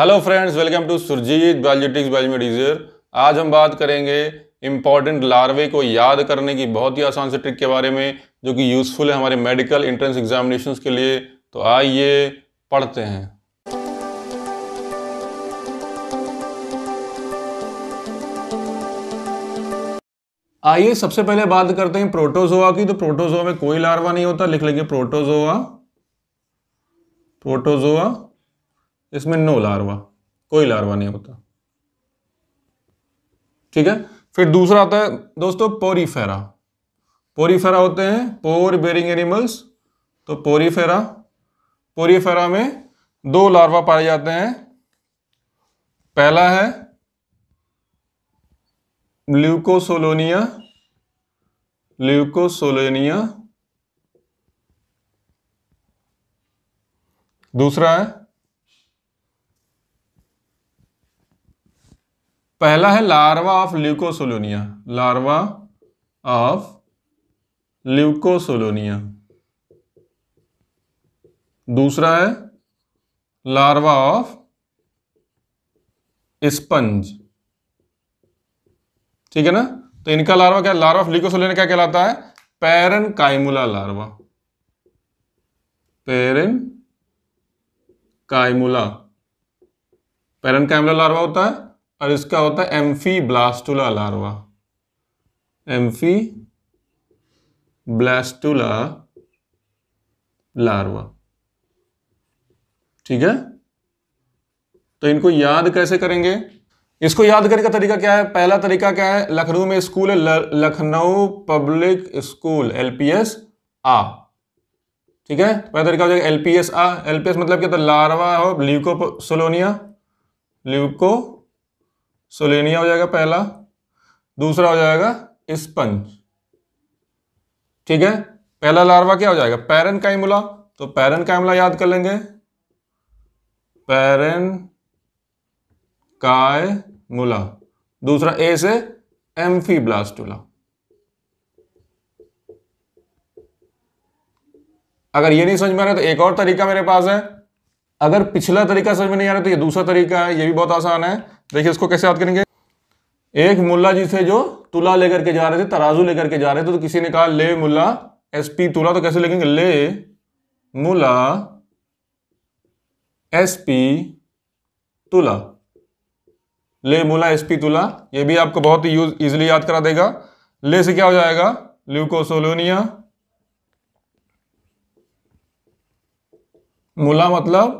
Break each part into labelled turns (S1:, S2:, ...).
S1: hello friends welcome to Surjeet बायोलिटिक्स बायोमेडिजर आज हम बात करेंगे इंपॉर्टेंट लार्वे को याद करने की बहुत ही आसान से ट्रिक के बारे में जो कि यूज़फुल है हमारे मेडिकल एंट्रेंस एग्जामिनेशन के लिए तो आइए पढ़ते हैं आइए सबसे पहले बात करते हैं प्रोटोजोआ की तो प्रोटोजोआ में कोई लार्वा नहीं होता लिख लेंगे प्रोटोजोआ प्रोटोजोआ इसमें नो लार्वा कोई लार्वा नहीं होता ठीक है फिर दूसरा आता है दोस्तों पोरीफेरा पोरीफेरा होते हैं पोर बेरिंग एनिमल्स तो पोरीफेरा पोरीफेरा में दो लार्वा पाए जाते हैं पहला है ल्यूकोसोलोनिया ल्यूकोसोलोनिया दूसरा है पहला है larva of leucosolenia larva of leucosolenia दूसरा है लार्वा ऑफ स्पंज ठीक है ना तो इनका लार्वा क्या लार्वा ऑफ ल्यूकोसोलोनिया क्या कहलाता है पेरन काइमुला लार्वा पेरन काइमुला पेरन काइमुला लार्वा होता है और इसका होता है amphiblastula larva amphiblastula larva ठीक है तो इनको याद कैसे करेंगे इसको याद करने का तरीका क्या है पहला तरीका क्या है लखनऊ में स्कूल है लखनऊ पब्लिक स्कूल एलपीएस आ ठीक है पहला तरीका हो जाएगा एलपीएस आ एलपीएस मतलब क्या था लार्वा हो ल्यूको सोलोनिया ल्यूको सोलेनिया हो जाएगा पहला दूसरा हो जाएगा स्पंज ठीक है पहला लार्वा क्या हो जाएगा पैरन कैमुला तो पैरन कैमुला याद कर लेंगे पैरन काय मुला दूसरा ए से एम्फी ब्लास्टुला अगर ये नहीं समझ में आ रहा तो एक और तरीका मेरे पास है अगर पिछला तरीका समझ में नहीं आ रहा तो ये दूसरा तरीका है ये भी बहुत आसान है देखिए उसको कैसे याद करेंगे एक मुल्ला जी थे जो तुला लेकर के जा रहे थे तराजू लेकर के जा रहे थे तो किसी ने कहा ले मुल्ला एस पी तुला तो कैसे लिखेंगे ले मुला एस पी तुला ले मुला एस पी तुला ये भी आपको बहुत ही यूज इजिली याद करा देगा ले से क्या हो जाएगा ल्यूकोसोलोनिया मुला मतलब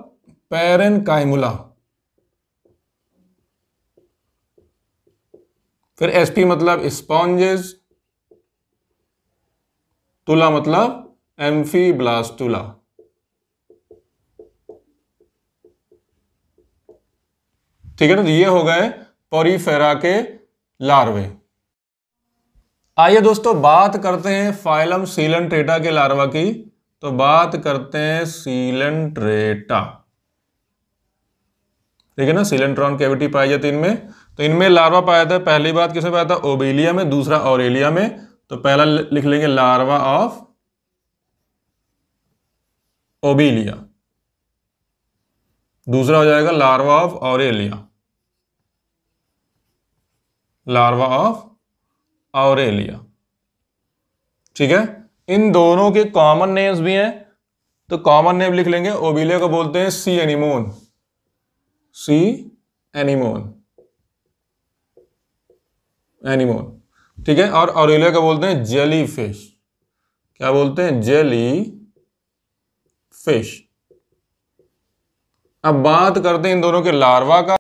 S1: पैरन कायमुला फिर एसपी मतलब स्पॉन्जेस तुला मतलब एम्फी ब्लास्टुला ठीक है ना तो ये हो गए पोरीफेरा के लार्वे आइए दोस्तों बात करते हैं फाइलम सीलन ट्रेटा के लार्वा की तो बात करते हैं सीलन ट्रेटा ठीक है ना सीलेंट्रॉन कैविटी पाई जाती इनमें तो इनमें लार्वा पाया था पहली बात किसमें पाया था ओबेलिया में दूसरा ऑरेलिया में तो पहला लिख लेंगे लार्वा ऑफ ओबेलिया दूसरा हो जाएगा larva of aurelia larva of aurelia ठीक है इन दोनों के कॉमन नेम्स भी हैं तो कॉमन नेम लिख लेंगे ओबिलिया को बोलते हैं sea anemone sea anemone anemone ठीक है और ऑरेलिया का बोलते हैं जेली फिश क्या बोलते हैं जेली फिश अब बात करते हैं इन दोनों के लार्वा का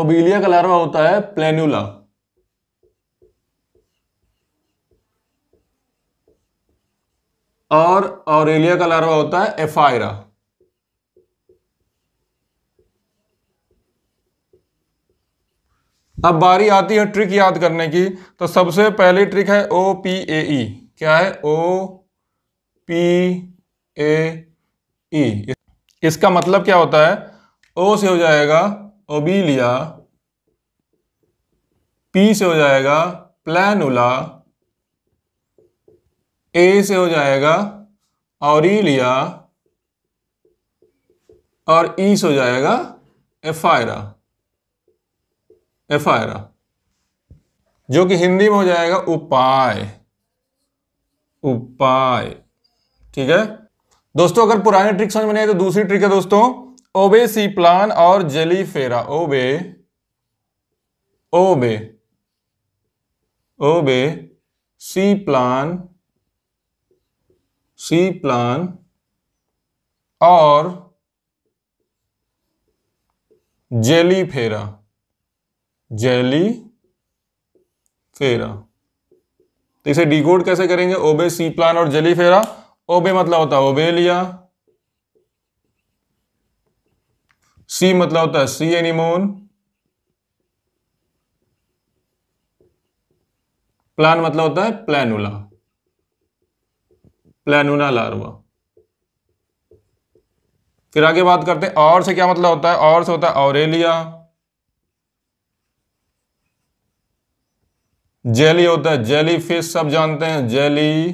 S1: ओबिलिया का लार्वा होता है प्लेनुला और ऑरेलिया का लार्वा होता है एफायरा अब बारी आती है ट्रिक याद करने की तो सबसे पहली ट्रिक है ओ पी ए ई क्या है ओ पी ए ई इसका मतलब क्या होता है ओ से हो जाएगा ओबीलिया पी से हो जाएगा प्लानुला ए से हो जाएगा ऑरिलिया और ई e से हो जाएगा एफायरा एफ एफायरा जो कि हिंदी में हो जाएगा उपाय उपाय ठीक है दोस्तों अगर पुराने ट्रिक समझ में नहीं तो दूसरी ट्रिक है दोस्तों ओबे सी प्लान और जली फेरा ओबे ओबे ओबे सी प्लान सी प्लान और जेली फेरा जेली फेरा तो इसे कोड कैसे करेंगे ओबे सी प्लान और जेली फेरा ओबे मतलब होता है ओबेलिया सी मतलब होता है सी एनिमोन प्लान मतलब होता है प्लानुला प्लानुला लार्वा फिर आगे बात करते हैं और से क्या मतलब होता है और से होता है ऑरेलिया जेली होता है जेली फिश सब जानते हैं जेली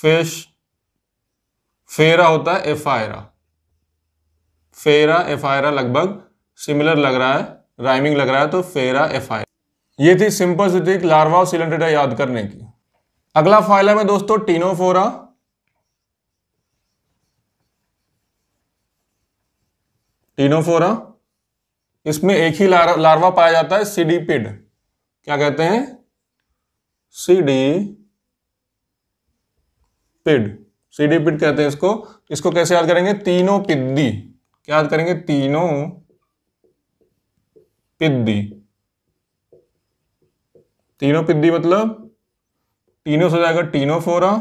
S1: फिश फेरा होता है एफायरा फेरा एफायरा लगभग सिमिलर लग रहा है राइमिंग लग रहा है तो फेरा एफायरा ये थी सिंपल सिटिक लार्वा और सिलेंडेटा याद करने की अगला फाइलम है दोस्तों टीनोफोरा टीनोफोरा इसमें एक ही लार्वा पाया जाता है सिडीपिड क्या कहते हैं सी डी पिड सी डी पिड कहते हैं इसको इसको कैसे याद करेंगे तीनों पिद्दी क्या याद करेंगे तीनों पिद्दी तीनों पिद्दी मतलब तीनों से जाएगा तीनों फोरा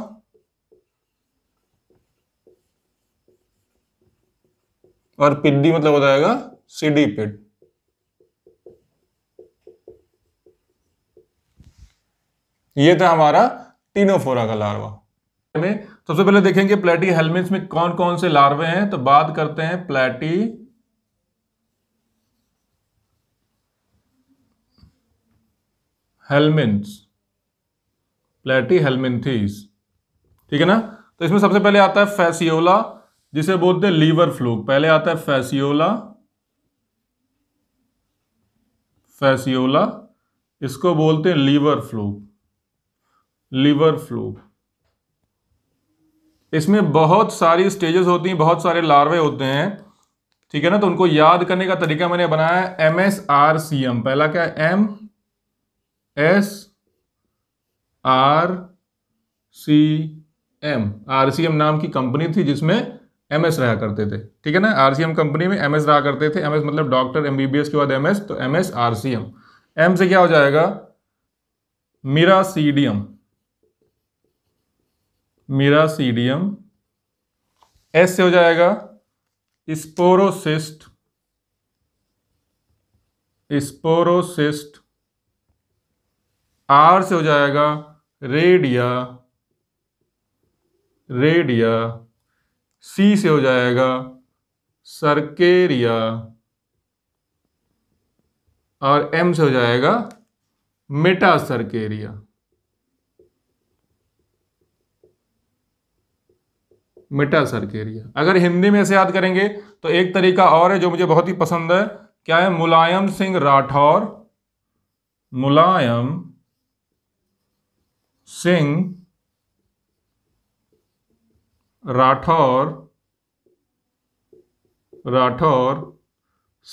S1: और पिद्दी मतलब हो जाएगा सीडी पिड ये था हमारा टीनोफोरा का लार्वा में सबसे पहले देखेंगे प्लेटी हेलमिट्स में कौन कौन से लार्वे हैं तो बात करते हैं प्लेटी हेलमिन्स प्लेटी हेलमिनथीस ठीक है ना तो इसमें सबसे पहले आता है फैसियोला जिसे बोलते हैं लीवर फ्लूक पहले आता है फैसियोला फैसियोला इसको बोलते हैं लीवर फ्लूक लिवर फ्लू इसमें बहुत सारी स्टेजेस होती हैं बहुत सारे लार्वे होते हैं ठीक है ना तो उनको याद करने का तरीका मैंने बनाया है M S R C M पहला क्या है M S R C M R C M नाम की कंपनी थी जिसमें एम एस रहा करते थे ठीक है ना आर सी एम कंपनी में एम एस रहा करते थे एम एस मतलब doctor M B B S के बाद एम एस तो M S R C M M से क्या हो जाएगा मीरा सी डी एम मेरा सीडियम एस से हो जाएगा स्पोरोसिस्ट स्पोरोसिस्ट आर से हो जाएगा रेडिया रेडिया सी से हो जाएगा सरकेरिया और एम से हो जाएगा मेटा सरकेरिया मिटा सर्च एरिया अगर हिंदी में से याद करेंगे तो एक तरीका और है जो मुझे बहुत ही पसंद है क्या है मुलायम सिंह राठौर मुलायम सिंह राठौर राठौर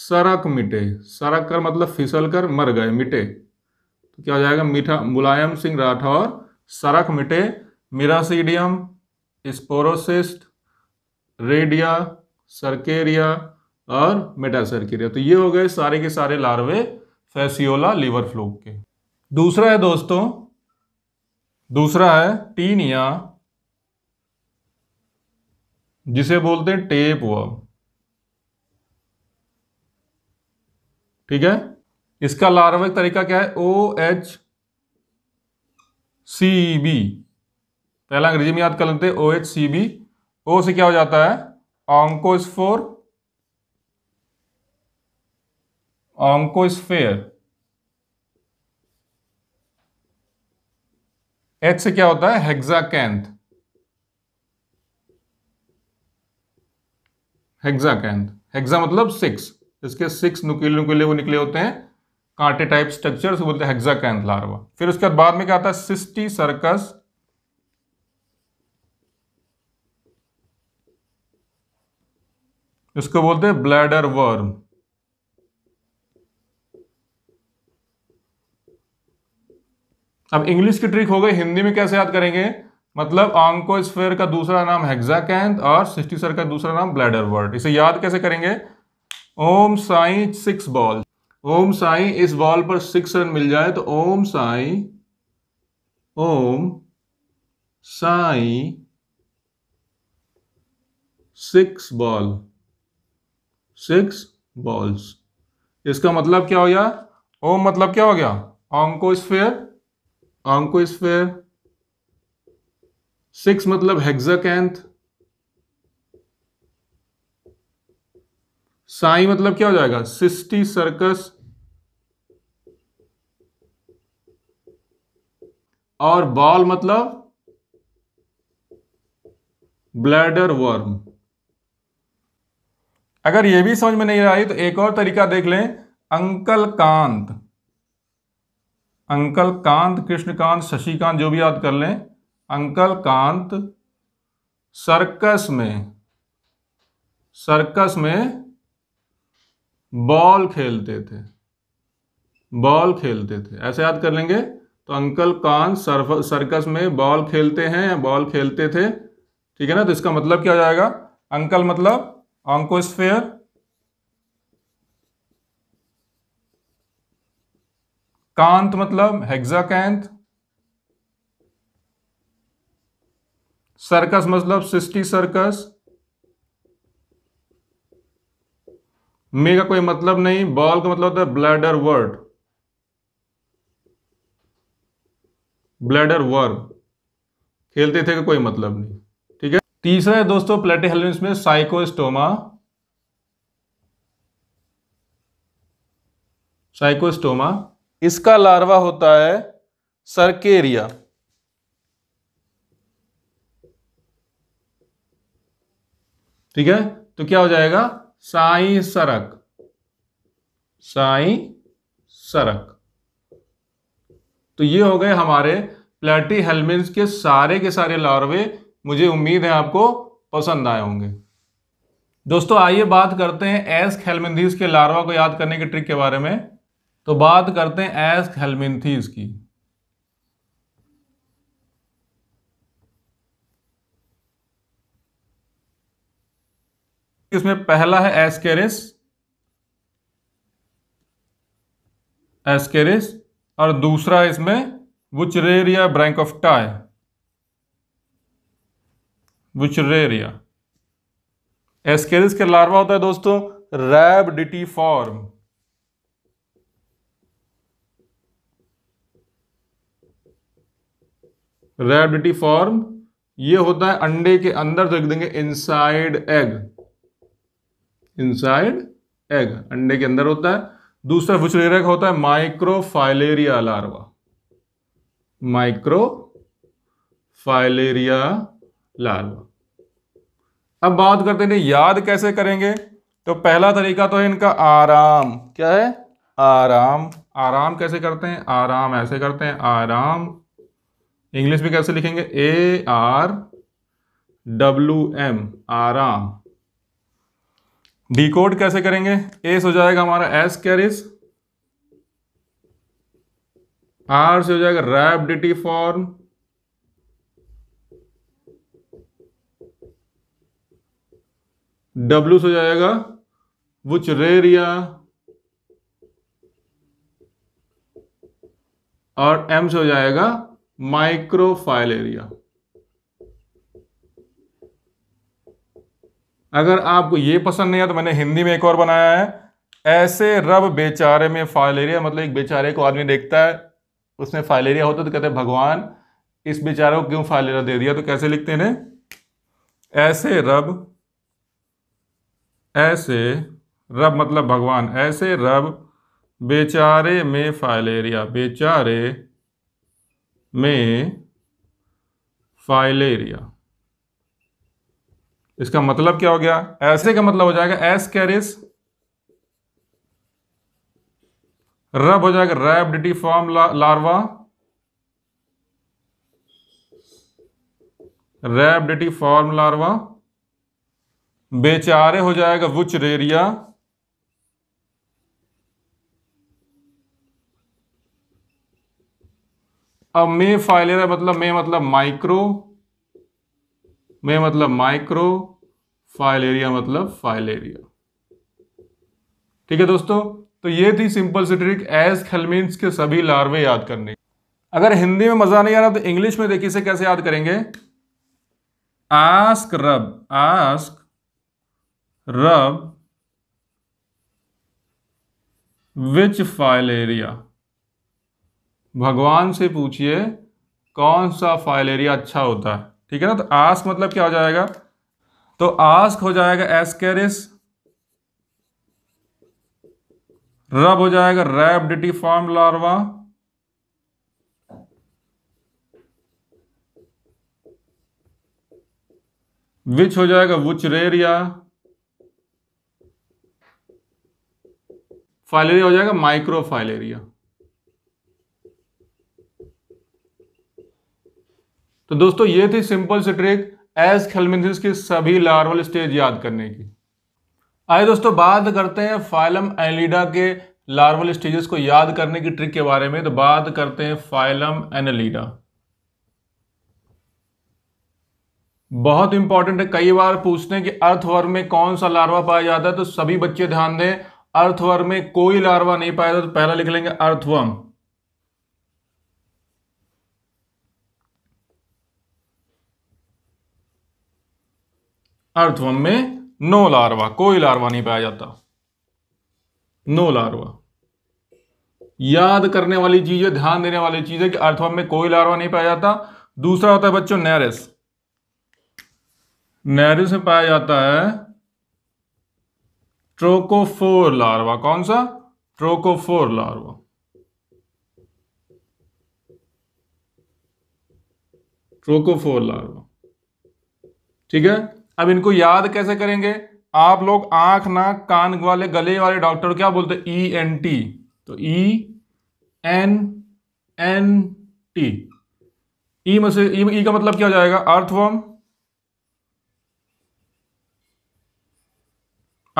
S1: सरक मिटे सरक कर मतलब फिसल कर मर गए मिटे तो क्या हो जाएगा मीठा मुलायम सिंह राठौर सरक मिटे मिरासीडियम स्पोरोसिस्ट रेडिया सर्केरिया और मेटासर्केरिया तो ये हो गए सारे के सारे लार्वे फैसियोला लीवर फ्लूक के दूसरा है दोस्तों दूसरा है टीनिया जिसे बोलते हैं टेप वर्म ठीक है इसका लार्वा तरीका क्या है ओ एच सी बी पहला अंग्रेजी में याद कर लेते O H C B O से क्या हो जाता है ऑंकोस्फोर ऑंकोस्फेयर एच से क्या होता है हेक्साकैंथ हेक्साकैंथ हेक्सा मतलब सिक्स इसके सिक्स नुकीले नुकीले वो निकले होते हैं कांटे टाइप स्ट्रक्चर बोलते हैं हेक्साकैंथ लार्वा फिर उसके बाद में क्या आता है सिस्टी सर्कस इसको बोलते हैं ब्लैडर वर्म अब इंग्लिश की ट्रिक हो गई हिंदी में कैसे याद करेंगे मतलब आंको स्फेयर का दूसरा नाम हेक्साकैंथ और सिस्टिसर का दूसरा नाम ब्लैडर वर्ड इसे याद कैसे करेंगे ओम साई सिक्स बॉल ओम साई इस बॉल पर सिक्स रन मिल जाए तो Om Sai Om Sai six ball six balls इसका मतलब क्या हो गया ओम मतलब क्या हो गया oncosphere oncosphere six मतलब हेक्साकैंथ साई मतलब क्या हो जाएगा सिस्टी सर्कस और बॉल मतलब ब्लैडर वर्म अगर यह भी समझ में नहीं आई तो एक और तरीका देख लें अंकल कांत अंकल कांत कृष्णकांत शशिकांत जो भी याद कर लें अंकल कांत सर्कस में सर्कस में बॉल खेलते थे बॉल खेलते थे ऐसे याद कर लेंगे तो अंकल कांत सर्कस में बॉल खेलते हैं बॉल खेलते थे ठीक है ना तो इसका मतलब क्या हो जाएगा अंकल मतलब ऑंकोस्फेयर कांत मतलब हेक्साकैंथ सर्कस मतलब सिस्टी सर्कस मे का कोई मतलब नहीं बॉल का मतलब होता है ब्लैडर वर्ड ब्लैडर वर्ग खेलते थे का कोई मतलब नहीं तीसरा है दोस्तों प्लेटिहेलमिस में साइकोस्टोमा साइकोस्टोमा इसका लार्वा होता है सरकेरिया ठीक है तो क्या हो जाएगा साई सरक साई सरक तो ये हो गए हमारे प्लेटी हेलमिन्स के सारे के सारे लार्वे मुझे उम्मीद है आपको पसंद आए होंगे दोस्तों आइए बात करते हैं एस हेलमिंथीस के लार्वा को याद करने की ट्रिक के बारे में तो बात करते हैं एस हेलमिंथीस की इसमें पहला है एस्केरिस एस्केरिस और दूसरा इसमें Wuchereria bancrofti Wuchereria Ascaris के लार्वा होता है दोस्तों रैब डिटी फॉर्म डिटी फॉर्म ये होता है अंडे के अंदर तो लिख देंगे इनसाइड एग इनसाइड एग अंडे के अंदर होता है दूसरा फुचरेरिया का होता है माइक्रोफाइलेरिया लार्वा फाइलेरिया लाल अब बात करते हैं याद कैसे करेंगे तो पहला तरीका तो है इनका आराम क्या है आराम आराम कैसे करते हैं आराम ऐसे करते हैं आराम इंग्लिश में कैसे लिखेंगे ए आर डब्ल्यू एम आराम डिकोड कैसे करेंगे एस हो जाएगा हमारा एस कैरिस आर से हो जाएगा रैप डिटी फॉर्म डब्लू हो जाएगा विच या और एम से हो जाएगा माइक्रोफाइल एरिया अगर आपको ये पसंद नहीं है तो मैंने हिंदी में एक और बनाया है ऐसे रब बेचारे में फाइल एरिया मतलब एक बेचारे को आदमी देखता है उसमें फाइल एरिया होता तो कहते हैं भगवान इस बेचारे को क्यों फाइल एरिया दे दिया तो कैसे लिखते हैं ऐसे रब ऐसे रब मतलब भगवान ऐसे रब बेचारे में फाइलेरिया बेचारे में फाइलेरिया इसका मतलब क्या हो गया ऐसे का मतलब हो जाएगा एस कैरिस रब हो जाएगा रैब डिटी फॉर्म ला, larva rhabditiform larva बेचारे हो जाएगा वुच रेरिया अब मे फाइलेरा मतलब मे मतलब माइक्रो मे मतलब माइक्रो फाइलेरिया मतलब फाइलेरिया ठीक है दोस्तों तो ये थी सिंपल सी ट्रिक एस खेलमीन के सभी लार्वे याद करने अगर हिंदी में मजा नहीं आ रहा तो इंग्लिश में देखिए इसे कैसे याद करेंगे आस्क रब आस्क रब विच फाइल एरिया भगवान से पूछिए कौन सा फाइल एरिया अच्छा होता है ठीक है ना तो आस्क मतलब क्या हो जाएगा तो आस्क हो जाएगा एस्केरिस रब हो जाएगा रैब डिटीफॉर्म लार्वा विच हो जाएगा वुचरेरिया फाइलेरिया हो जाएगा माइक्रो फाइलेरिया तो दोस्तों ये थी सिंपल सी ट्रिक एस खेलमिथिस की सभी लार्वल स्टेज याद करने की आइए दोस्तों बात करते हैं फाइलम एनलिडा के लार्वल स्टेजेस को याद करने की ट्रिक के बारे में तो बात करते हैं फाइलम एनलिडा बहुत इंपॉर्टेंट है कई बार पूछते हैं कि अर्थवर्म में कौन सा लार्वा पाया जाता है तो सभी बच्चे ध्यान दें अर्थवर्म में कोई लार्वा नहीं पाया था तो पहला लिख लेंगे अर्थवर्म अर्थवर्म में नो लार्वा कोई लार्वा नहीं पाया जाता नो लार्वा याद करने वाली चीज है ध्यान देने वाली चीज है कि अर्थवर्म में कोई लार्वा नहीं पाया जाता दूसरा होता है बच्चों नैरिस नैरिस में पाया जाता है ट्रोकोफोर लार्वा कौन सा ट्रोकोफोर लार्वा ट्रोकोफोर लार्वा ठीक है अब इनको याद कैसे करेंगे आप लोग आंख नाक कान वाले गले वाले डॉक्टर क्या बोलते हैं ई एन टी तो E N N T E में से ई e e का मतलब क्या हो जाएगा अर्थवर्म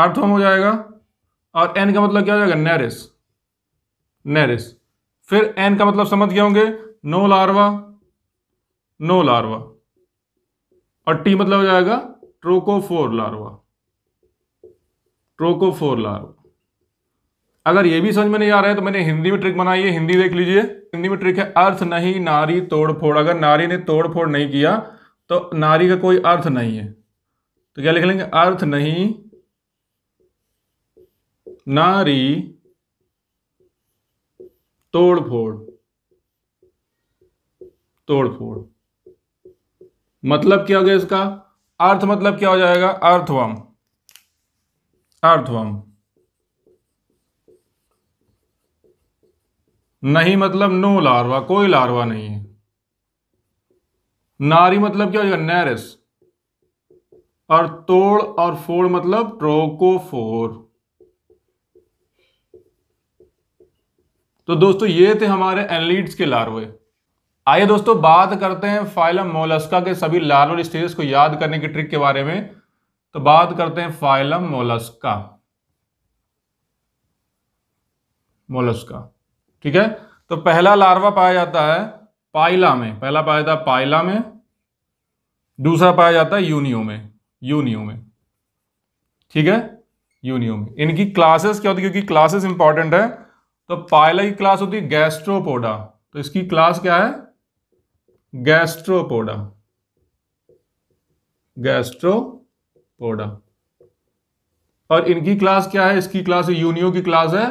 S1: अर्थोम तो हो जाएगा और एन का मतलब क्या हो जाएगा नैरिस नैरिस फिर एन का मतलब समझ गए होंगे नो लार्वा नो लार्वा और टी मतलब हो जाएगा ट्रोकोफोर लार्वा ट्रोकोफोर लार्वा अगर ये भी समझ में नहीं आ रहा है तो मैंने हिंदी में ट्रिक बनाई है हिंदी देख लीजिए हिंदी में ट्रिक है अर्थ नहीं नारी तोड़ फोड़ अगर नारी ने तोड़ फोड़ नहीं किया तो नारी का कोई अर्थ नहीं है तो क्या लिख लेंगे अर्थ नहीं नारी तोड़फोड़ तोड़फोड़ मतलब क्या हो गया इसका अर्थ मतलब क्या हो जाएगा अर्थवम अर्थवम नहीं मतलब नो लार्वा कोई लार्वा नहीं है नारी मतलब क्या हो जाएगा नैरिस और तोड़ और फोड़ मतलब ट्रोकोफोर तो दोस्तों ये थे हमारे एनलीड्स के लार्वे आइए दोस्तों बात करते हैं फाइलम मोलस्का के सभी लार्वल स्टेजेस को याद करने की ट्रिक के बारे में तो बात करते हैं फाइलम मोलस्का मोलस्का ठीक है तो पहला लार्वा पाया जाता है पाइला में पहला पाया जाता है पाइला में दूसरा पाया जाता है यूनियो में यूनियो में ठीक है यूनियो में इनकी क्लासेस क्या होती है क्योंकि क्लासेस इंपॉर्टेंट है तो पायला की क्लास होती है गैस्ट्रोपोडा तो इसकी क्लास क्या है गैस्ट्रोपोडा गैस्ट्रोपोडा और इनकी क्लास क्या है इसकी क्लास यूनियो की क्लास है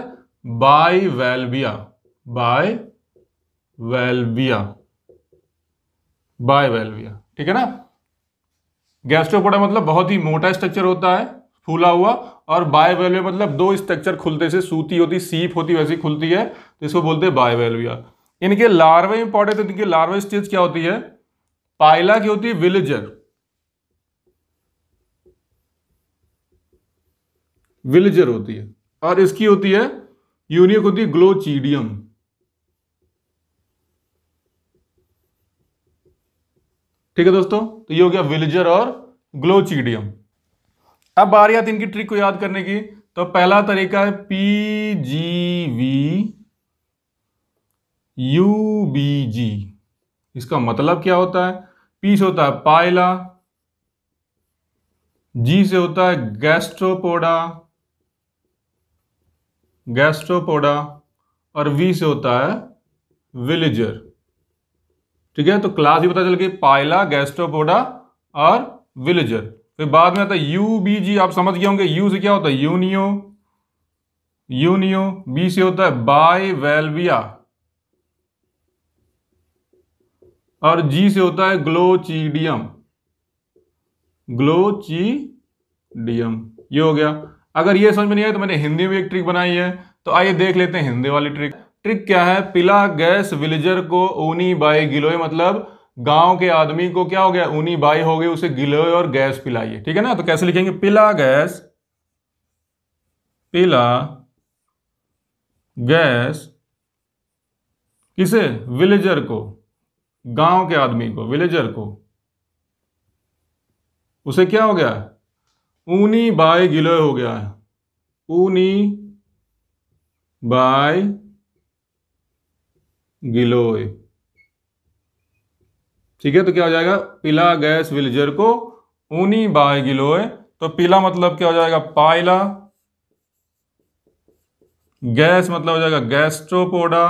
S1: Bivalvia Bivalvia Bivalvia ठीक है ना गैस्ट्रोपोडा मतलब बहुत ही मोटा स्ट्रक्चर होता है फूला हुआ और बायवेलविया मतलब दो स्ट्रक्चर खुलते से सूती होती सीप होती वैसी खुलती है तो इसको बोलते हैं बायवेलविया इनके लार्वे इंपॉर्टेंट है इनकी लार्वे स्टेज क्या होती है पाइला की होती है विलेजर विलेजर होती है और इसकी होती है यूनिक होती है ग्लोचीडियम ठीक है दोस्तों तो ये हो गया विलेजर और ग्लोचीडियम अब बारी आती इनकी ट्रिक को याद करने की तो पहला तरीका है P G V U B G इसका मतलब क्या होता है पी से होता है पायला जी से होता है गैस्ट्रोपोडा गैस्ट्रोपोडा और वी से होता है विलेजर ठीक है तो क्लास ही पता चल गई पायला गैस्ट्रोपोडा और विलेजर फिर बाद में आता है यू बी जी आप समझ गए होंगे यू से क्या होता है यूनियो यूनियो बी से होता है बाय वेलविया और जी से होता है ग्लोचीडियम ग्लोचीडियम ये हो गया अगर ये समझ में नहीं आया तो मैंने हिंदी में एक ट्रिक बनाई है तो आइए देख लेते हैं हिंदी वाली ट्रिक ट्रिक क्या है पिला गैस विलेजर को ओनी बाय गिलोय मतलब गांव के आदमी को क्या हो गया ऊनी बाई हो गई उसे गिलोय और गैस पिलाइए ठीक है ना तो कैसे लिखेंगे पिला गैस पिला गैस किसे विलेजर को गांव के आदमी को विलेजर को उसे क्या हो गया ऊनी बाय गिलोय हो गया ऊनी बाय गिलोय ठीक है तो क्या हो जाएगा पिला गैस विलजर को ऊनी बाय गिलोय तो पिला मतलब क्या हो जाएगा पाइला गैस मतलब हो जाएगा गैस्ट्रोपोडा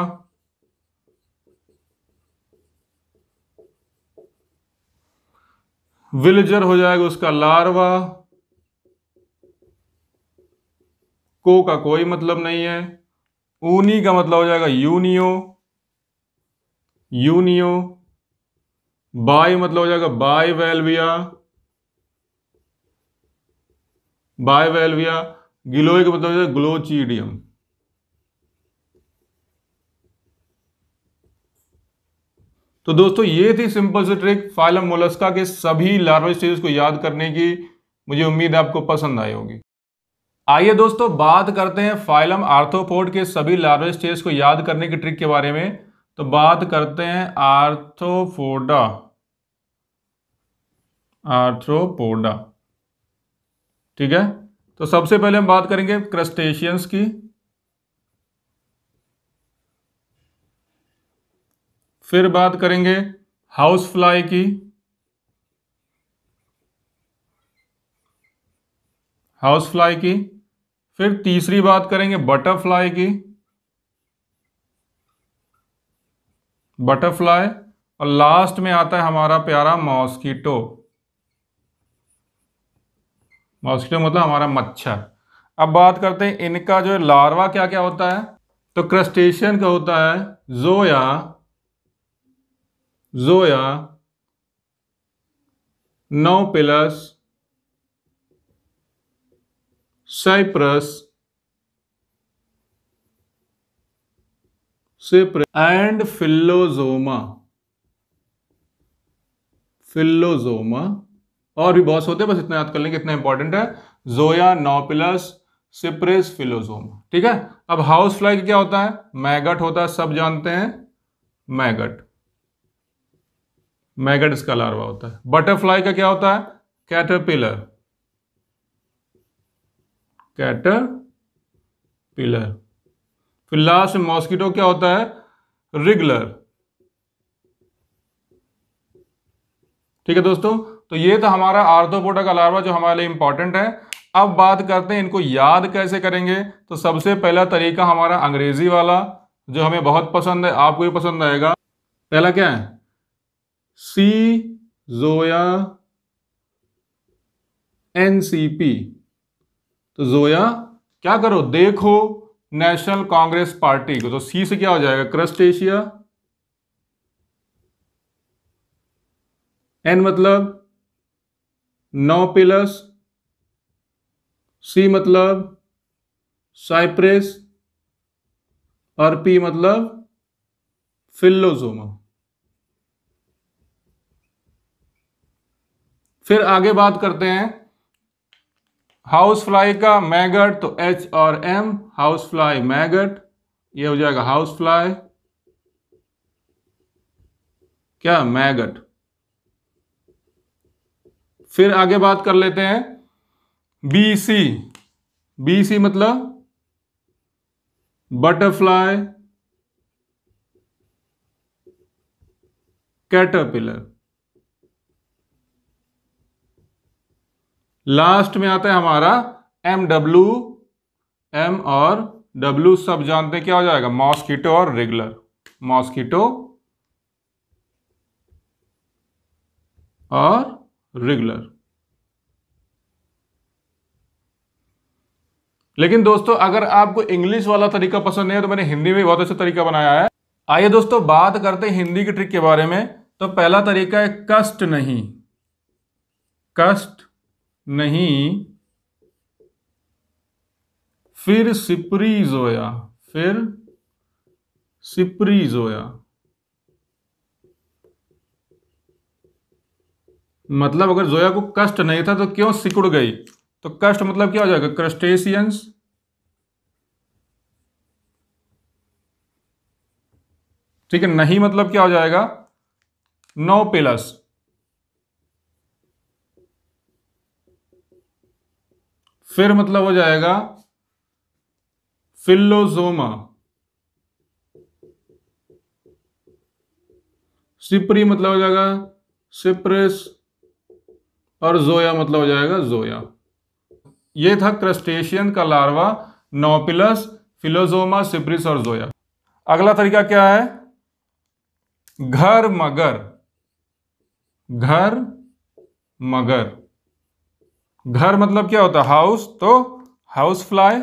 S1: विलजर हो जाएगा उसका लार्वा को का कोई मतलब नहीं है ऊनी का मतलब हो जाएगा यूनियो यूनियो बाई मतलब हो जाएगा बाय वेलविया बाय वेलविया गिलोय का मतलब ग्लोचीडियम तो दोस्तों ये थी सिंपल से ट्रिक फाइलम मोलस्का के सभी लार्वल स्टेज को याद करने की मुझे उम्मीद आपको पसंद आई होगी आइए दोस्तों बात करते हैं फाइलम आर्थोपोड के सभी लार्वल स्टेज को याद करने की ट्रिक के बारे में तो बात करते हैं आर्थ्रोपोडा आर्थ्रोपोडा ठीक है तो सबसे पहले हम बात करेंगे क्रस्टेशियंस की फिर बात करेंगे हाउस फ्लाई की हाउस फ्लाई की फिर तीसरी बात करेंगे बटरफ्लाई की बटरफ्लाई और लास्ट में आता है हमारा प्यारा मॉस्किटो मॉस्किटो मतलब हमारा मच्छर अब बात करते हैं इनका जो लार्वा क्या क्या होता है तो क्रस्टेशियन का होता है zoea zoea nauplius cypris से एंड फिल्लोजोमा फिल्लोजोमा और भी बहुत होते हैं बस इतना याद कर लेंगे इतना इंपॉर्टेंट है जोया नोपिलस सिप्रेस फिलोजोमा ठीक है अब हाउस फ्लाई क्या होता है मैगट होता है सब जानते हैं मैगट मैगट इसका लार्वा होता है बटरफ्लाई का क्या होता है कैटरपिलर कैटरपिलर फिर लास्ट मॉस्किटो क्या होता है रेगुलर ठीक है दोस्तों तो ये था हमारा आर्थोपोडा का लार्वा जो हमारे लिए इंपॉर्टेंट है अब बात करते हैं इनको याद कैसे करेंगे तो सबसे पहला तरीका हमारा अंग्रेजी वाला जो हमें बहुत पसंद है आपको भी पसंद आएगा पहला क्या है C zoea N C P तो जोया क्या करो देखो नेशनल कांग्रेस पार्टी को तो सी से क्या हो जाएगा क्रस्टेशिया एन मतलब नौ पिलस सी मतलब साइप्रेस और पी मतलब फिल्लोजोमा फिर आगे बात करते हैं हाउस फ्लाई का मैगट तो एच और एम हाउस फ्लाई मैगट ये हो जाएगा हाउस फ्लाई क्या मैगट फिर आगे बात कर लेते हैं बी सी बी सी मतलब बटरफ्लाई कैटरपिलर लास्ट में आता है हमारा एमडब्ल्यू एम और डब्ल्यू सब जानते हैं क्या हो जाएगा मॉस्किटो और रेगुलर मॉस्किटो और रेगुलर लेकिन दोस्तों अगर आपको इंग्लिश वाला तरीका पसंद नहीं है तो मैंने हिंदी में बहुत अच्छा तरीका बनाया है आइए दोस्तों बात करते हैं हिंदी की ट्रिक के बारे में तो पहला तरीका है कष्ट नहीं कष्ट नहीं फिर सिपरी जोया फिर सिपरी जोया मतलब अगर जोया को कष्ट नहीं था तो क्यों सिकुड़ गई तो कष्ट मतलब क्या हो जाएगा क्रस्टेशियंस ठीक है नहीं मतलब क्या हो जाएगा नो पिलस फिर मतलब हो जाएगा फिलोजोमा सिप्री मतलब हो जाएगा सिप्रिस और जोया मतलब हो जाएगा जोया ये था क्रस्टेशियन का लार्वा नोपिलस फिलोजोमा सिप्रिस और जोया अगला तरीका क्या है घर मगर घर मगर घर मतलब क्या होता है हाउस तो हाउस फ्लाई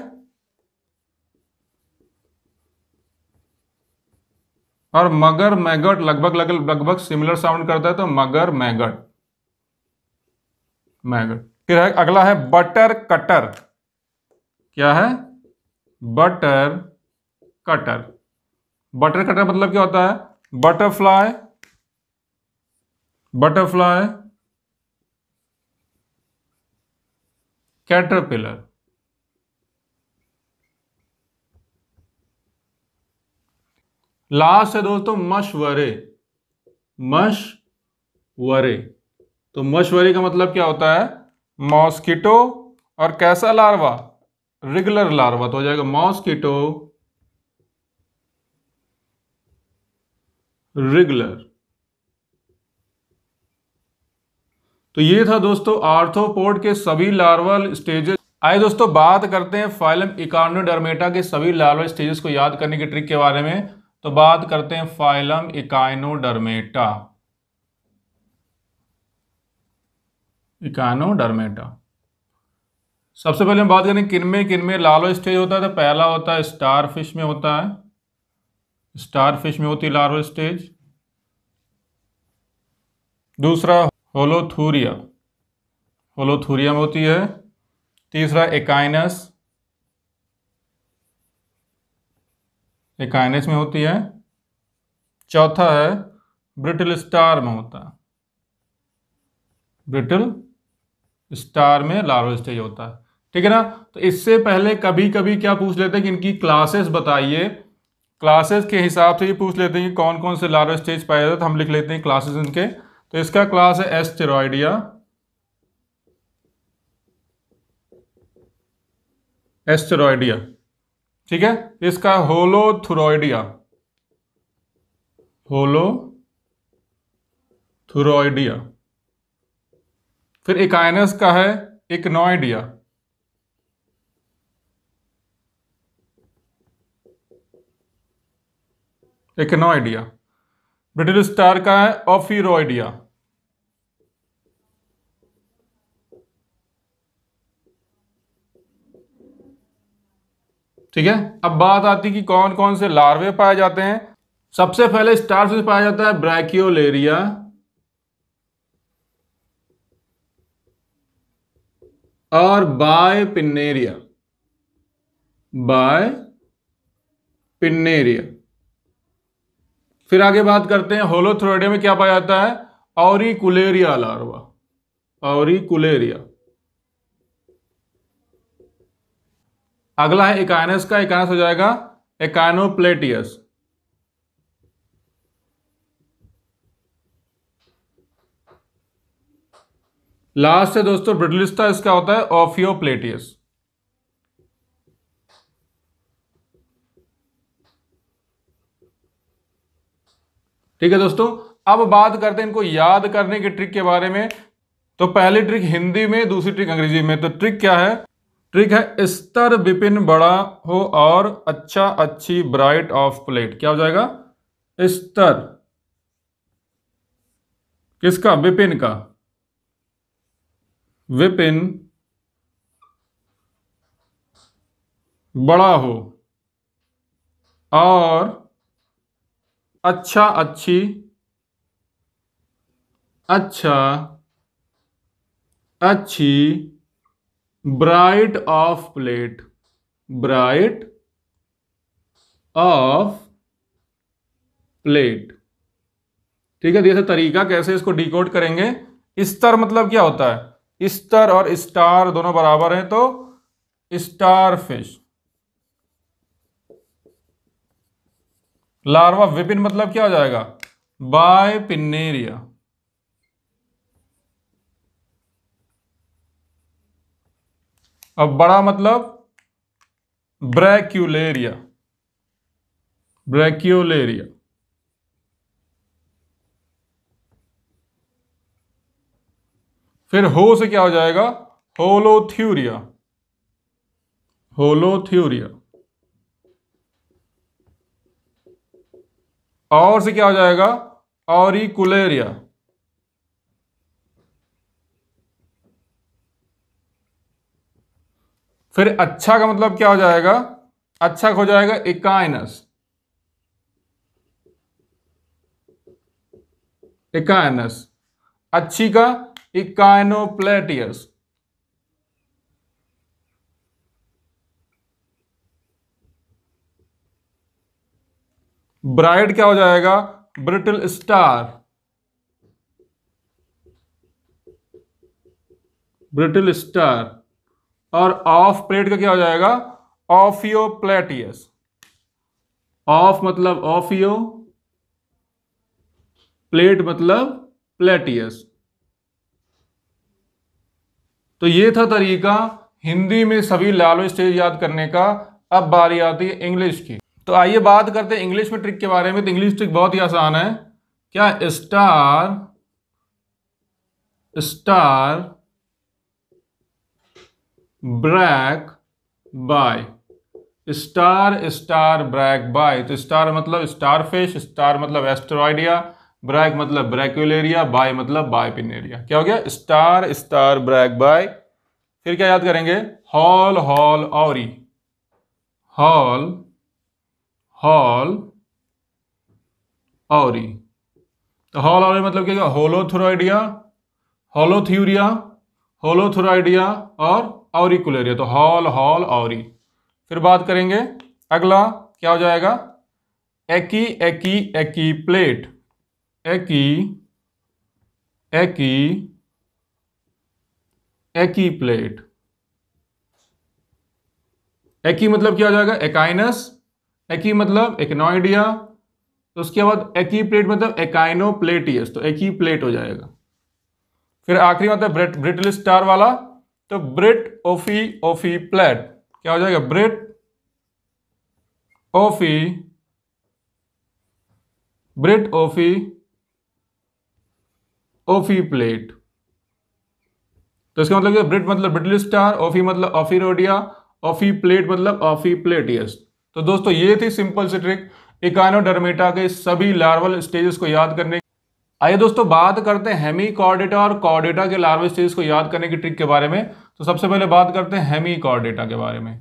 S1: और मगर मैगट लगभग लगभग सिमिलर साउंड करता है तो मगर मैगट मैगट फिर है अगला है बटर कटर क्या है बटर कटर बटर कटर मतलब क्या होता है बटरफ्लाई बटरफ्लाई कैटरपिलर लास्ट है दोस्तों मशवरे मशवरे तो मशवरे तो का मतलब क्या होता है मॉस्किटो और कैसा लार्वा रेगुलर लार्वा तो हो जाएगा मॉस्किटो रेगुलर तो ये था दोस्तों आर्थोपोड के सभी लार्वल स्टेजेस आइए दोस्तों बात करते हैं फाइलम इकानोडर्मेटा के सभी लार्वल स्टेजेस को याद करने की ट्रिक के बारे में तो बात करते हैं फाइलम इकाइनोडर्मेटा इकाइनोडर्मेटा सबसे पहले हम बात करें किनमें किनमें लालो स्टेज होता है तो पहला होता है स्टार फिश में होता है स्टार फिश में होती है लालो स्टेज दूसरा होलोथूरिया होलोथूरिया में होती है तीसरा एकाइनस एक आइनेस में होती है चौथा है ब्रिटल स्टार में होता है ब्रिटल स्टार में लार्वल स्टेज होता है ठीक है ना तो इससे पहले कभी कभी क्या पूछ लेते हैं कि इनकी क्लासेस बताइए क्लासेस के हिसाब से ये पूछ लेते हैं कि कौन कौन से लार्वल स्टेज पाए जाते हैं तो हम लिख लेते हैं क्लासेस इनके तो इसका क्लास है एस्टेरॉइडिया एस्टेरॉइडिया ठीक है इसका होलो होलोथुरोइडिया फिर इकाइनस का है इकनोइडिया इकनोइडिया ब्रिटिल स्टार का है ऑफिरोइडिया ठीक है अब बात आती कि कौन कौन से लार्वे पाए जाते हैं सबसे पहले स्टार में पाया जाता है ब्रैकियोलेरिया और बाय पिन्नेरिया बाय पिन्नेरिया फिर आगे बात करते हैं होलोथ्रोडे में क्या पाया जाता है और कुलेरिया लार्वा और कुलेरिया अगला है इकानस का इकानस हो जाएगा इकानोप्लेटियस लास्ट है दोस्तों ब्रिडलिस्टा इसका होता है ऑफियोप्लेटियस ठीक है दोस्तों अब बात करते हैं इनको याद करने के ट्रिक के बारे में तो पहली ट्रिक हिंदी में दूसरी ट्रिक अंग्रेजी में तो ट्रिक क्या है ट्रिक है स्तर विपिन बड़ा हो और अच्छा अच्छी ब्राइट ऑफ प्लेट क्या हो जाएगा स्तर किसका विपिन का विपिन बड़ा हो और अच्छा अच्छी अच्छा अच्छी bright off plate bright off plate ठीक है जैसे तो तरीका कैसे इसको डिकोड करेंगे स्तर मतलब क्या होता है स्तर और स्टार दोनों बराबर हैं तो स्टार फिश लार्वा विपिन मतलब क्या हो जाएगा बाय पिनेरिया अब बड़ा मतलब ब्रैक्यूलेरिया ब्रैक्यूलेरिया फिर हो से क्या हो जाएगा होलोथ्यूरिया होलोथ्यूरिया और से क्या हो जाएगा ऑरिकुलेरिया फिर अच्छा का मतलब क्या हो जाएगा अच्छा हो जाएगा इकाइनस इकाइनस अच्छी का इकाइनोप्लेटियस ब्राइड क्या हो जाएगा ब्रिटल स्टार ब्रिटल स्टार और ऑफ प्लेट का क्या हो जाएगा ऑफियो प्लेटियस ऑफ मतलब ऑफियो प्लेट मतलब प्लेटियस तो ये था तरीका हिंदी में सभी लालो स्टेज याद करने का अब बारी आती है इंग्लिश की तो आइए बात करते हैं इंग्लिश में ट्रिक के बारे में तो इंग्लिश ट्रिक बहुत ही आसान है क्या star star brack bi star star brack bi तो स्टार मतलब स्टार फिश स्टार मतलब एस्ट्रॉइडिया ब्रैक मतलब ब्रैक्यूलेरिया बाय मतलब बायपिनेरिया क्या हो गया स्टार स्टार ब्रैक बाय फिर क्या याद करेंगे हॉल हॉल ऑरी हॉल हॉल ऑरी तो हॉल ऑरी मतलब क्या होलोथ्रॉइडिया होलोथ्यूरिया होलोथोराइडिया और ऑरिकुलेरिया तो हॉल हॉल ऑरी फिर बात करेंगे अगला क्या हो जाएगा एकी एकी एकी प्लेट एकी एकी एकी प्लेट एकी मतलब क्या हो जाएगा एकाइनस एकी मतलब एकनोइडिया तो उसके बाद एकी प्लेट मतलब एकाइनो प्लेटियस तो एकी प्लेट हो जाएगा फिर आखिरी मतलब ब्रिट ब्रिटल स्टार वाला तो ब्रिट ओफी ओफी प्लेट क्या हो जाएगा ब्रिट ओफी ब्रिट ओफी ओफी प्लेट तो इसका मतलब ब्रिट मतलब ब्रिटल स्टार ऑफी मतलब ऑफी रोडिया ऑफी प्लेट मतलब ऑफी यस तो दोस्तों ये थी सिंपल सी ट्रिक इकानोडर्मेटा के सभी लार्वल स्टेजेस को याद करने आइए दोस्तों बात करते हैं हेमी कॉर्डेटा और कॉर्डेटा के लार्वे स्टेज को याद करने की ट्रिक के बारे में तो सबसे पहले बात करते हैं हेमी कॉर्डेटा के बारे में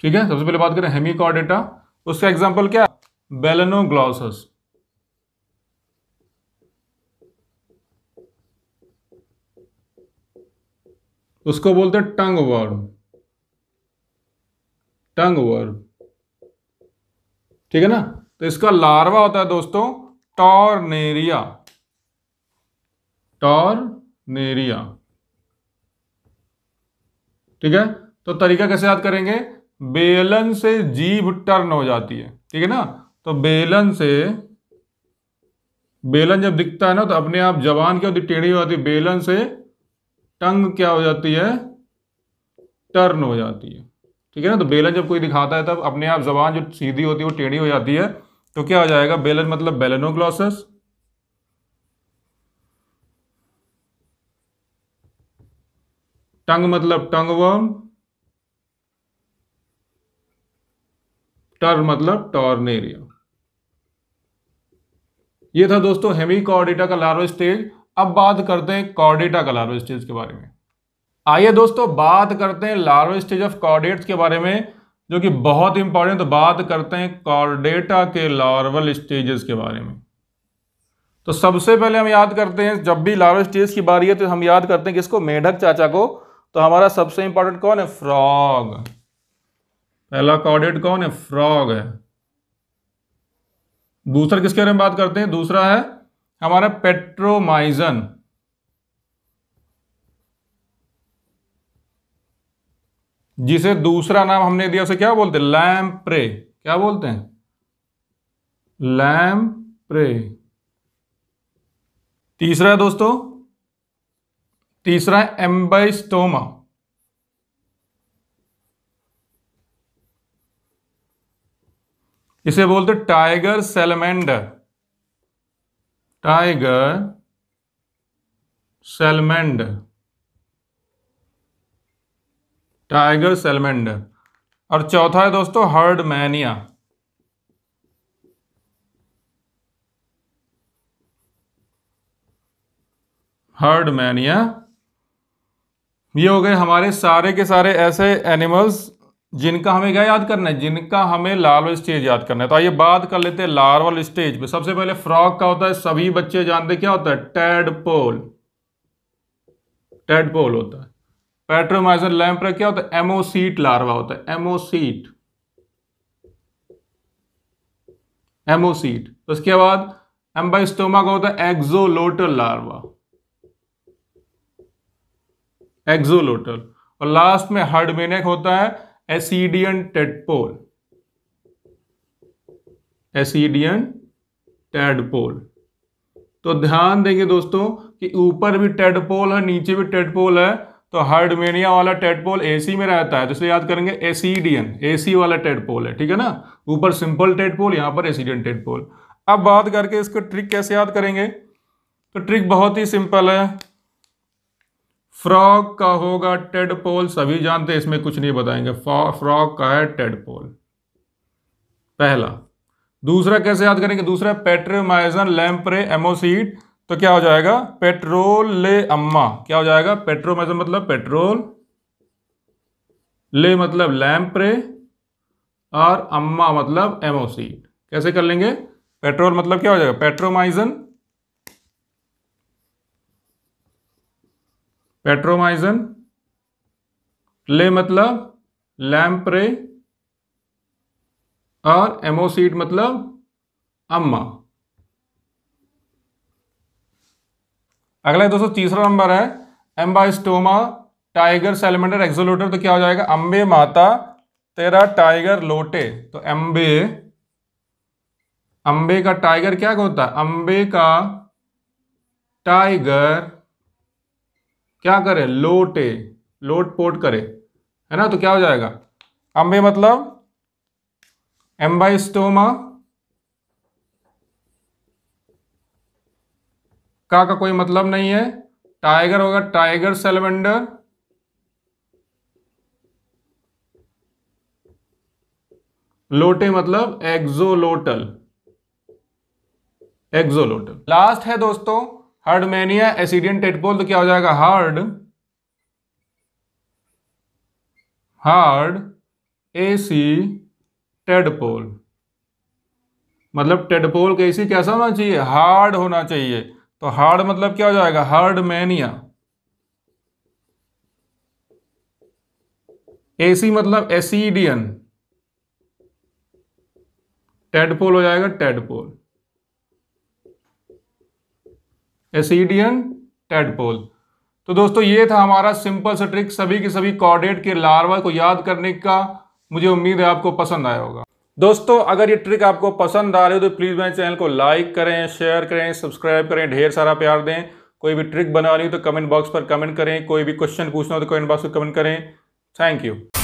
S1: ठीक है सबसे पहले बात करें हेमी कॉर्डेटा उसका एग्जाम्पल क्या बेलनोग्लॉसस उसको बोलते हैं टंग वर्म टंग वर्म ठीक है ना तो इसका लार्वा होता है दोस्तों टॉर्नेरिया टॉर्नेरिया ठीक है तो तरीका कैसे याद करेंगे बेलन से जीभ टर्न हो जाती है ठीक है ना तो बेलन से बेलन जब दिखता है ना तो अपने आप जवान क्या होती टेढ़ी हो जाती है बेलन से टंग क्या हो जाती है टर्न हो जाती है ठीक है ना तो बेलन जब कोई दिखाता है तब अपने आप जवान जो सीधी होती है वो टेढ़ी हो जाती है तो क्या हो जाएगा बेलन मतलब बेलेनोग्लॉसस टंग मतलब टंग वर्म टर मतलब टॉर्नेरिया ये था दोस्तों हेमी कॉर्डेटा का लार्वा स्टेज अब बात करते हैं कॉर्डेटा का लार्वा स्टेज के बारे में आइए दोस्तों बात करते हैं लार्वा स्टेज ऑफ कॉर्डेट्स के बारे में जो कि बहुत इंपॉर्टेंट तो बात करते हैं कॉर्डेटा के लार्वल स्टेजेस के बारे में तो सबसे पहले हम याद करते हैं जब भी लार्वल स्टेज की बारी है तो हम याद करते हैं किसको मेढक चाचा को तो हमारा सबसे इंपॉर्टेंट कौन है फ्रॉग पहला कॉर्डेट कौन है फ्रॉग है दूसरा किसके बारे में बात करते हैं दूसरा है हमारा पेट्रोमाइजन जिसे दूसरा नाम हमने दिया उसे क्या बोलते हैं लैम्प्रे क्या बोलते हैं लैम्प्रे तीसरा है दोस्तों तीसरा है एम्बाइस्टोमा इसे बोलते tiger salamander tiger salamander tiger salamander और चौथा है दोस्तों हर्ड मैनिया हर्ड मैनिया ये हो गए हमारे सारे के सारे ऐसे एनिमल्स जिनका हमें क्या याद करना है जिनका हमें लार्वल स्टेज याद करना है तो आइए बात कर लेते हैं लार्वल स्टेज पे सबसे पहले फ्रॉग का होता है सभी बच्चे जानते क्या होता है पोल टेड पोल होता है पेट्रोमाइजन लैम्प्रा क्या होता है एमोसीट लार्वा होता है एमोसीट एमोसीट उसके बाद एम्बाइस्टोमा का होता है एक्जोलोटल लार्वा एक्जोलोटल और लास्ट में हर्डमेनेक होता है एसिडियन टेडपोल एसिडियन टेडपोल तो ध्यान देंगे दोस्तों कि ऊपर भी टेडपोल है नीचे भी टेडपोल है तो हार्डमेनिया वाला टेडपोल एसी में रहता है तो इसलिए याद करेंगे एसीडियन एसी वाला टेडपोल है ठीक है ना ऊपर सिंपल टेडपोल यहाँ पर एसीडियन टेडपोल अब बात करके इसको ट्रिक कैसे याद करेंगे तो ट्रिक बहुत ही सिंपल है फ्रॉक का होगा टेडपोल सभी जानते हैं इसमें कुछ नहीं बताएंगे फ्रॉक का है टेडपोल पहला दूसरा कैसे याद करेंगे दूसरा पेट्रोमाइजन लैम्प्रे एमोसीड तो क्या हो जाएगा पेट्रोल ले अम्मा क्या हो जाएगा मैं मतलब पेट्रोल ले मतलब लैम्प्रे और अम्मा मतलब एमोसीड कैसे कर लेंगे पेट्रोल मतलब क्या हो जाएगा पेट्रोमाइजन पेट्रोमाइजन ले मतलब लैम्प्रे और एमोसीड मतलब अम्मा अगला है दोस्तों तीसरा नंबर है एम्बास्टोमा टाइगर सेलिमेंडर एक्सोलोटर तो क्या हो जाएगा अम्बे माता तेरा टाइगर लोटे तो एम्बे अम्बे का टाइगर क्या होता है अम्बे का टाइगर क्या करे लोटे लोट पोट करे है ना तो क्या हो जाएगा अम्बे मतलब एम्बास्टोमा का का कोई मतलब नहीं है टाइगर होगा टाइगर सेलेमेंडर लोटे मतलब एक्जोलोटल एक्जोलोटल लास्ट है दोस्तों हर्डमेनिया एसिडियन टेटपोल तो क्या हो जाएगा हार्ड हार्ड एसी टेडपोल मतलब टेडपोल का एसी कैसा होना चाहिए हार्ड होना चाहिए तो हार्ड मतलब क्या हो जाएगा हार्ड मैनिया एसी मतलब एसीडियन टेडपोल e हो जाएगा टेडपोल एसीडियन टेडपोल तो दोस्तों ये था हमारा सिंपल सा ट्रिक सभी के सभी कॉर्डेट के लार्वा को याद करने का मुझे उम्मीद है आपको पसंद आया होगा दोस्तों अगर ये ट्रिक आपको पसंद आ रही हो तो प्लीज़ मेरे चैनल को लाइक करें शेयर करें सब्सक्राइब करें ढेर सारा प्यार दें कोई भी ट्रिक बना रही हो तो कमेंट बॉक्स पर कमेंट करें कोई भी क्वेश्चन पूछना हो तो कमेंट बॉक्स पर कमेंट करें थैंक यू